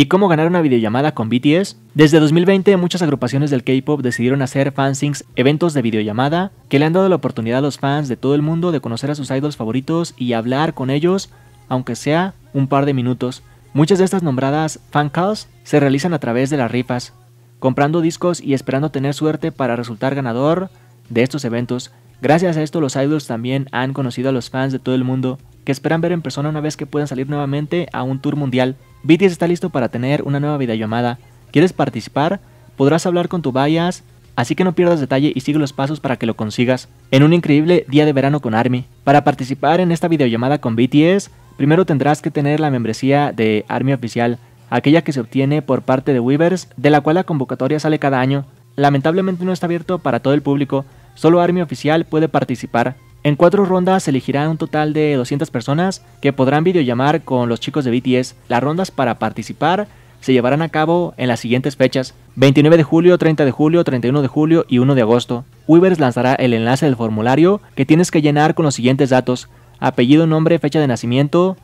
y cómo ganar una videollamada con BTS, desde 2020 muchas agrupaciones del K-pop decidieron hacer fansings, eventos de videollamada, que le han dado la oportunidad a los fans de todo el mundo de conocer a sus idols favoritos y hablar con ellos, aunque sea un par de minutos. Muchas de estas nombradas fan calls se realizan a través de las rifas, comprando discos y esperando tener suerte para resultar ganador de estos eventos. Gracias a esto los idols también han conocido a los fans de todo el mundo, que esperan ver en persona una vez que puedan salir nuevamente a un tour mundial. BTS está listo para tener una nueva videollamada. ¿Quieres participar? Podrás hablar con tu bias, así que no pierdas detalle y sigue los pasos para que lo consigas. En un increíble día de verano con ARMY. Para participar en esta videollamada con BTS, primero tendrás que tener la membresía de ARMY oficial, aquella que se obtiene por parte de Weavers, de la cual la convocatoria sale cada año. Lamentablemente no está abierto para todo el público, solo ARMY oficial puede participar. En cuatro rondas se elegirán un total de 200 personas que podrán videollamar con los chicos de BTS. Las rondas para participar se llevarán a cabo en las siguientes fechas: 29 de julio, 30 de julio, 31 de julio y 1 de agosto. Ubers lanzará el enlace del formulario que tienes que llenar con los siguientes datos: apellido, nombre, fecha de nacimiento,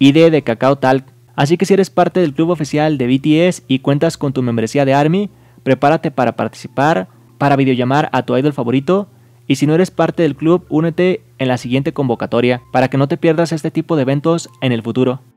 ID de Cacao Talk. Así que si eres parte del club oficial de BTS y cuentas con tu membresía de Army, prepárate para participar, para videollamar a tu idol favorito y si no eres parte del club, únete en la siguiente convocatoria para que no te pierdas este tipo de eventos en el futuro.